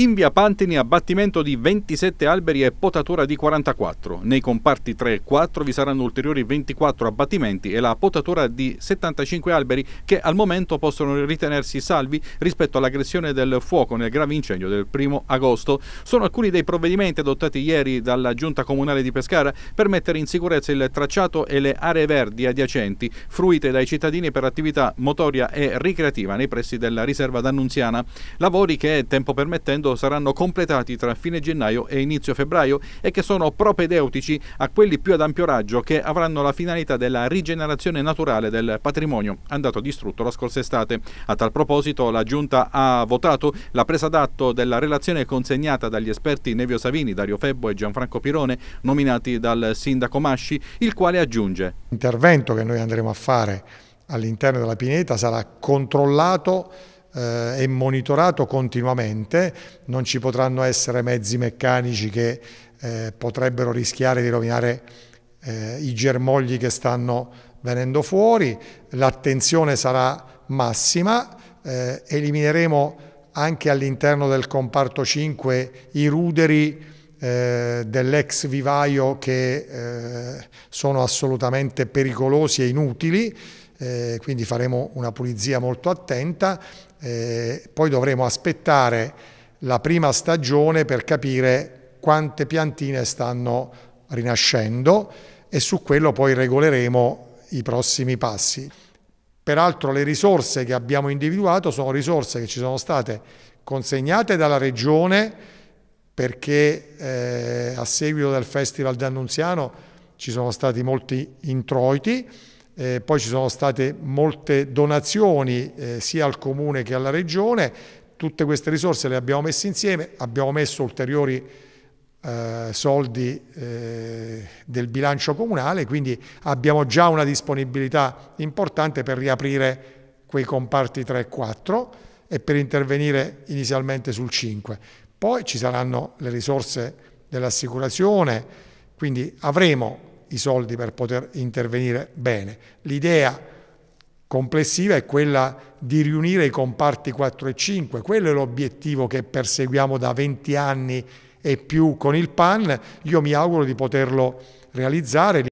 In via Pantini abbattimento di 27 alberi e potatura di 44. Nei comparti 3 e 4 vi saranno ulteriori 24 abbattimenti e la potatura di 75 alberi che al momento possono ritenersi salvi rispetto all'aggressione del fuoco nel grave incendio del 1 agosto. Sono alcuni dei provvedimenti adottati ieri dalla Giunta Comunale di Pescara per mettere in sicurezza il tracciato e le aree verdi adiacenti, fruite dai cittadini per attività motoria e ricreativa nei pressi della riserva d'Annunziana. Lavori che, tempo permettendo, progetto saranno completati tra fine gennaio e inizio febbraio e che sono propedeutici a quelli più ad ampio raggio che avranno la finalità della rigenerazione naturale del patrimonio andato distrutto la scorsa estate. A tal proposito la Giunta ha votato la presa d'atto della relazione consegnata dagli esperti Nevio Savini, Dario Febbo e Gianfranco Pirone, nominati dal sindaco Masci, il quale aggiunge. L'intervento che noi andremo a fare all'interno della pineta sarà controllato eh, è monitorato continuamente, non ci potranno essere mezzi meccanici che eh, potrebbero rischiare di rovinare eh, i germogli che stanno venendo fuori, l'attenzione sarà massima, eh, elimineremo anche all'interno del comparto 5 i ruderi eh, dell'ex vivaio che eh, sono assolutamente pericolosi e inutili, eh, quindi faremo una pulizia molto attenta, eh, poi dovremo aspettare la prima stagione per capire quante piantine stanno rinascendo e su quello poi regoleremo i prossimi passi. Peraltro le risorse che abbiamo individuato sono risorse che ci sono state consegnate dalla Regione, perché eh, a seguito del Festival di Annunziano ci sono stati molti introiti, eh, poi ci sono state molte donazioni eh, sia al Comune che alla Regione, tutte queste risorse le abbiamo messe insieme, abbiamo messo ulteriori eh, soldi eh, del bilancio comunale, quindi abbiamo già una disponibilità importante per riaprire quei comparti 3 e 4 e per intervenire inizialmente sul 5. Poi ci saranno le risorse dell'assicurazione, quindi avremo i soldi per poter intervenire bene. L'idea complessiva è quella di riunire i comparti 4 e 5, quello è l'obiettivo che perseguiamo da 20 anni e più con il PAN, io mi auguro di poterlo realizzare,